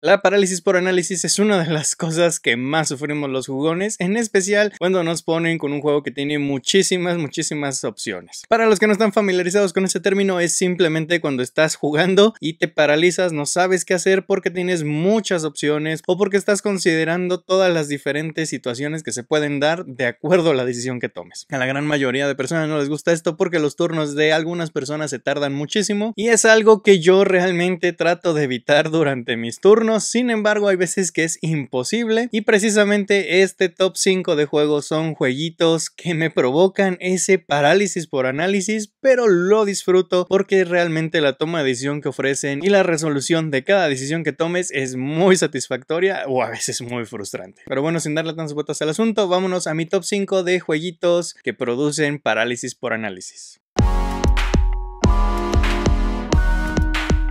La parálisis por análisis es una de las cosas que más sufrimos los jugones, en especial cuando nos ponen con un juego que tiene muchísimas, muchísimas opciones. Para los que no están familiarizados con ese término, es simplemente cuando estás jugando y te paralizas, no sabes qué hacer porque tienes muchas opciones o porque estás considerando todas las diferentes situaciones que se pueden dar de acuerdo a la decisión que tomes. A la gran mayoría de personas no les gusta esto porque los turnos de algunas personas se tardan muchísimo y es algo que yo realmente trato de evitar durante mis turnos sin embargo hay veces que es imposible y precisamente este top 5 de juegos son jueguitos que me provocan ese parálisis por análisis, pero lo disfruto porque realmente la toma de decisión que ofrecen y la resolución de cada decisión que tomes es muy satisfactoria o a veces muy frustrante. Pero bueno, sin darle tantas vueltas al asunto, vámonos a mi top 5 de jueguitos que producen parálisis por análisis.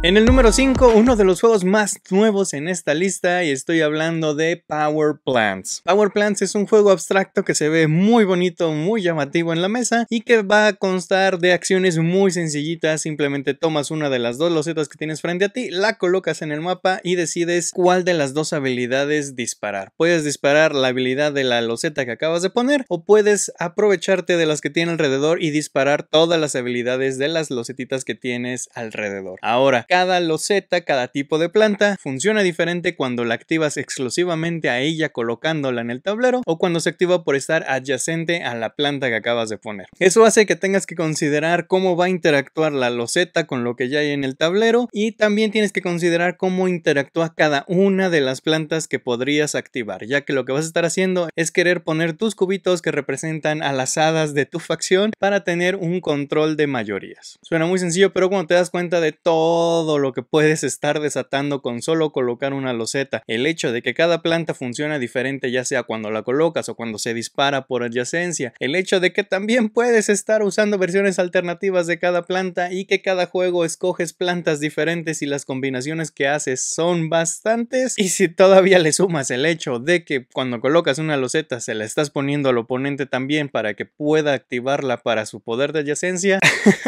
En el número 5, uno de los juegos más nuevos en esta lista y estoy hablando de Power Plants. Power Plants es un juego abstracto que se ve muy bonito, muy llamativo en la mesa y que va a constar de acciones muy sencillitas, simplemente tomas una de las dos losetas que tienes frente a ti, la colocas en el mapa y decides cuál de las dos habilidades disparar. Puedes disparar la habilidad de la loseta que acabas de poner o puedes aprovecharte de las que tiene alrededor y disparar todas las habilidades de las losetitas que tienes alrededor. Ahora, cada loseta, cada tipo de planta, funciona diferente cuando la activas exclusivamente a ella colocándola en el tablero o cuando se activa por estar adyacente a la planta que acabas de poner. Eso hace que tengas que considerar cómo va a interactuar la loseta con lo que ya hay en el tablero y también tienes que considerar cómo interactúa cada una de las plantas que podrías activar, ya que lo que vas a estar haciendo es querer poner tus cubitos que representan a las hadas de tu facción para tener un control de mayorías. Suena muy sencillo, pero cuando te das cuenta de todo todo lo que puedes estar desatando con solo colocar una loseta. El hecho de que cada planta funciona diferente ya sea cuando la colocas o cuando se dispara por adyacencia. El hecho de que también puedes estar usando versiones alternativas de cada planta y que cada juego escoges plantas diferentes y las combinaciones que haces son bastantes. Y si todavía le sumas el hecho de que cuando colocas una loseta se la estás poniendo al oponente también para que pueda activarla para su poder de adyacencia,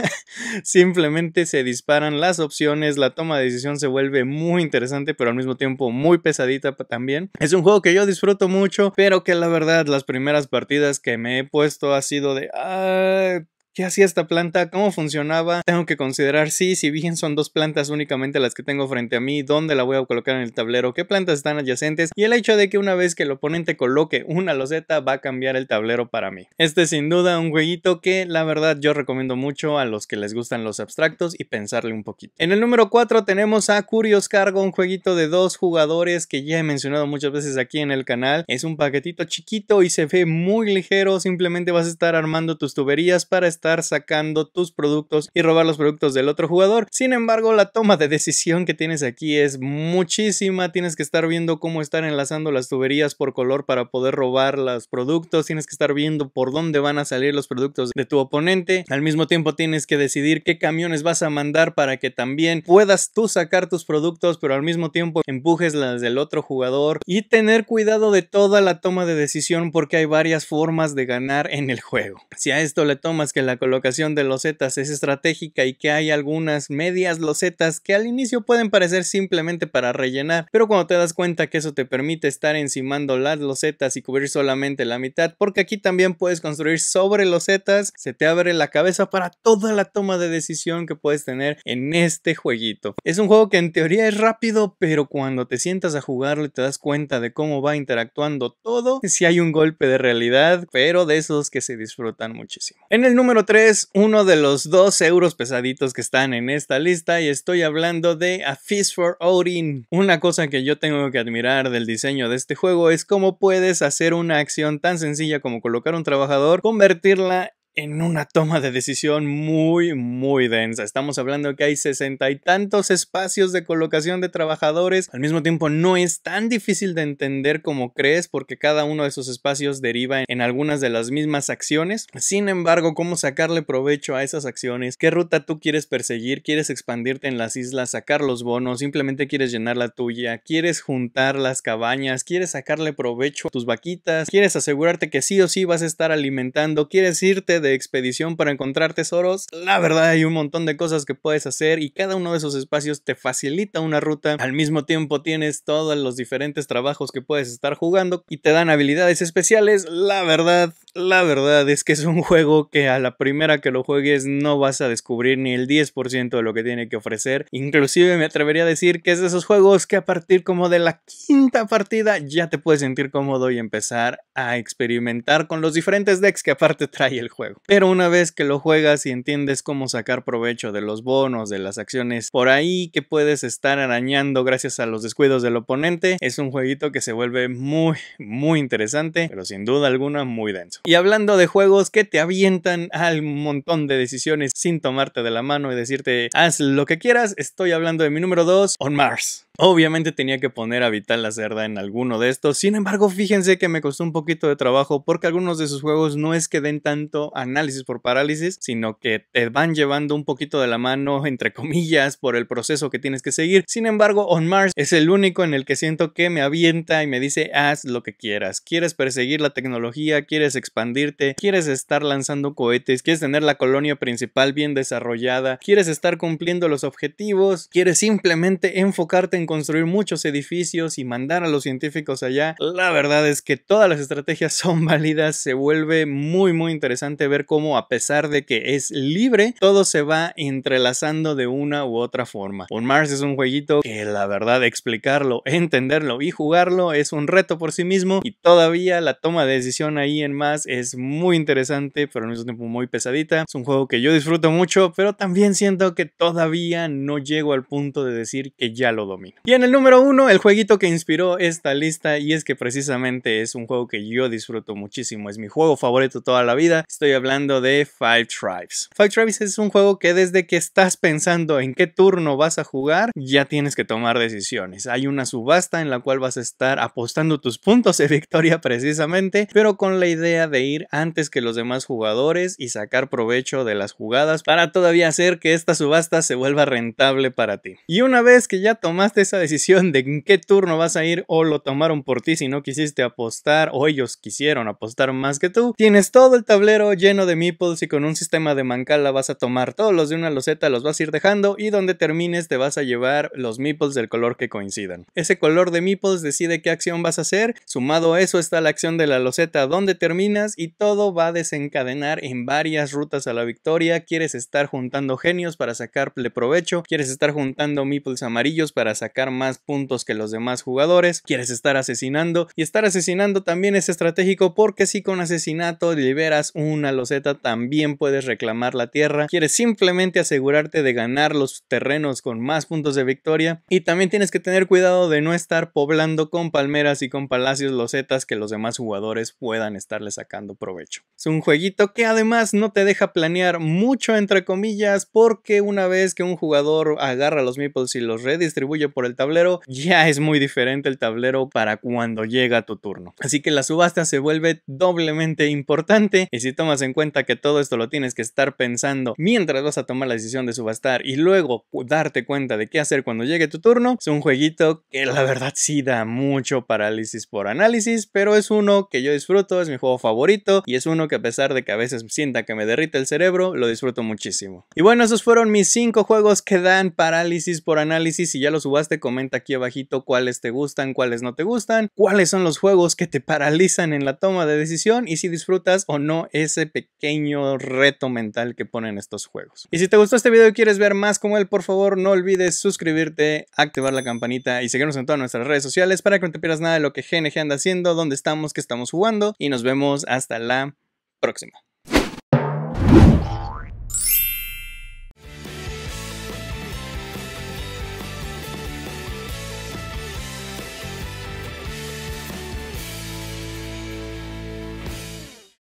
simplemente se disparan las opciones la toma de decisión se vuelve muy interesante, pero al mismo tiempo muy pesadita también. Es un juego que yo disfruto mucho, pero que la verdad las primeras partidas que me he puesto ha sido de... Ah, ¿Qué hacía esta planta? ¿Cómo funcionaba? Tengo que considerar, si, si bien son dos plantas únicamente las que tengo frente a mí, dónde la voy a colocar en el tablero, qué plantas están adyacentes y el hecho de que una vez que el oponente coloque una loseta va a cambiar el tablero para mí. Este es sin duda un jueguito que la verdad yo recomiendo mucho a los que les gustan los abstractos y pensarle un poquito. En el número 4 tenemos a Curios Cargo, un jueguito de dos jugadores que ya he mencionado muchas veces aquí en el canal. Es un paquetito chiquito y se ve muy ligero, simplemente vas a estar armando tus tuberías para estar sacando tus productos y robar los productos del otro jugador. Sin embargo, la toma de decisión que tienes aquí es muchísima. Tienes que estar viendo cómo estar enlazando las tuberías por color para poder robar los productos. Tienes que estar viendo por dónde van a salir los productos de tu oponente. Al mismo tiempo tienes que decidir qué camiones vas a mandar para que también puedas tú sacar tus productos, pero al mismo tiempo empujes las del otro jugador. Y tener cuidado de toda la toma de decisión porque hay varias formas de ganar en el juego. Si a esto le tomas que la la colocación de losetas es estratégica y que hay algunas medias losetas que al inicio pueden parecer simplemente para rellenar, pero cuando te das cuenta que eso te permite estar encimando las losetas y cubrir solamente la mitad, porque aquí también puedes construir sobre losetas, se te abre la cabeza para toda la toma de decisión que puedes tener en este jueguito. Es un juego que en teoría es rápido, pero cuando te sientas a jugarlo y te das cuenta de cómo va interactuando todo, si hay un golpe de realidad, pero de esos que se disfrutan muchísimo. En el número 3, uno de los dos euros pesaditos que están en esta lista y estoy hablando de A Feast for Odin. Una cosa que yo tengo que admirar del diseño de este juego es cómo puedes hacer una acción tan sencilla como colocar un trabajador, convertirla en una toma de decisión muy, muy densa. Estamos hablando de que hay sesenta y tantos espacios de colocación de trabajadores. Al mismo tiempo, no es tan difícil de entender como crees porque cada uno de esos espacios deriva en algunas de las mismas acciones. Sin embargo, cómo sacarle provecho a esas acciones, qué ruta tú quieres perseguir, quieres expandirte en las islas, sacar los bonos, simplemente quieres llenar la tuya, quieres juntar las cabañas, quieres sacarle provecho a tus vaquitas, quieres asegurarte que sí o sí vas a estar alimentando, quieres irte de expedición para encontrar tesoros, la verdad hay un montón de cosas que puedes hacer y cada uno de esos espacios te facilita una ruta. Al mismo tiempo tienes todos los diferentes trabajos que puedes estar jugando y te dan habilidades especiales. La verdad, la verdad es que es un juego que a la primera que lo juegues no vas a descubrir ni el 10% de lo que tiene que ofrecer. Inclusive me atrevería a decir que es de esos juegos que a partir como de la quinta partida ya te puedes sentir cómodo y empezar a experimentar con los diferentes decks que aparte trae el juego. Pero una vez que lo juegas y entiendes cómo sacar provecho de los bonos, de las acciones por ahí que puedes estar arañando gracias a los descuidos del oponente, es un jueguito que se vuelve muy, muy interesante, pero sin duda alguna muy denso. Y hablando de juegos que te avientan al montón de decisiones sin tomarte de la mano y decirte, haz lo que quieras, estoy hablando de mi número 2, On Mars. Obviamente tenía que poner a Vital la Cerda en alguno de estos, sin embargo fíjense que me costó un poquito de trabajo porque algunos de sus juegos no es que den tanto análisis por parálisis, sino que te van llevando un poquito de la mano, entre comillas, por el proceso que tienes que seguir. Sin embargo, On Mars es el único en el que siento que me avienta y me dice haz lo que quieras. ¿Quieres perseguir la tecnología? ¿Quieres expandirte? ¿Quieres estar lanzando cohetes? ¿Quieres tener la colonia principal bien desarrollada? ¿Quieres estar cumpliendo los objetivos? ¿Quieres simplemente enfocarte en construir muchos edificios y mandar a los científicos allá. La verdad es que todas las estrategias son válidas, se vuelve muy muy interesante ver cómo a pesar de que es libre, todo se va entrelazando de una u otra forma. On Mars es un jueguito que la verdad explicarlo, entenderlo y jugarlo es un reto por sí mismo y todavía la toma de decisión ahí en más es muy interesante, pero al mismo tiempo muy pesadita. Es un juego que yo disfruto mucho, pero también siento que todavía no llego al punto de decir que ya lo domino. Y en el número uno, el jueguito que inspiró esta lista, y es que precisamente es un juego que yo disfruto muchísimo, es mi juego favorito toda la vida. Estoy hablando de Five Tribes. Five Tribes es un juego que desde que estás pensando en qué turno vas a jugar, ya tienes que tomar decisiones. Hay una subasta en la cual vas a estar apostando tus puntos de victoria precisamente, pero con la idea de ir antes que los demás jugadores y sacar provecho de las jugadas para todavía hacer que esta subasta se vuelva rentable para ti. Y una vez que ya tomaste esa decisión de en qué turno vas a ir o lo tomaron por ti si no quisiste apostar o ellos quisieron apostar más que tú. Tienes todo el tablero lleno de meeples y con un sistema de mancala vas a tomar todos los de una loseta, los vas a ir dejando y donde termines te vas a llevar los meeples del color que coincidan. Ese color de meeples decide qué acción vas a hacer, sumado a eso está la acción de la loseta donde terminas y todo va a desencadenar en varias rutas a la victoria. Quieres estar juntando genios para sacarle provecho, quieres estar juntando meeples amarillos para sacar sacar más puntos que los demás jugadores, quieres estar asesinando y estar asesinando también es estratégico porque si con asesinato liberas una loseta también puedes reclamar la tierra, quieres simplemente asegurarte de ganar los terrenos con más puntos de victoria y también tienes que tener cuidado de no estar poblando con palmeras y con palacios losetas que los demás jugadores puedan estarle sacando provecho. Es un jueguito que además no te deja planear mucho entre comillas porque una vez que un jugador agarra los meeples y los redistribuye por el tablero, ya es muy diferente el tablero para cuando llega tu turno. Así que la subasta se vuelve doblemente importante y si tomas en cuenta que todo esto lo tienes que estar pensando mientras vas a tomar la decisión de subastar y luego darte cuenta de qué hacer cuando llegue tu turno, es un jueguito que la verdad sí da mucho parálisis por análisis, pero es uno que yo disfruto, es mi juego favorito y es uno que a pesar de que a veces sienta que me derrite el cerebro, lo disfruto muchísimo. Y bueno, esos fueron mis cinco juegos que dan parálisis por análisis y ya los subastas te comenta aquí abajito cuáles te gustan, cuáles no te gustan, cuáles son los juegos que te paralizan en la toma de decisión y si disfrutas o no ese pequeño reto mental que ponen estos juegos. Y si te gustó este video y quieres ver más como él, por favor no olvides suscribirte, activar la campanita y seguirnos en todas nuestras redes sociales para que no te pierdas nada de lo que GNG anda haciendo, dónde estamos, qué estamos jugando y nos vemos hasta la próxima.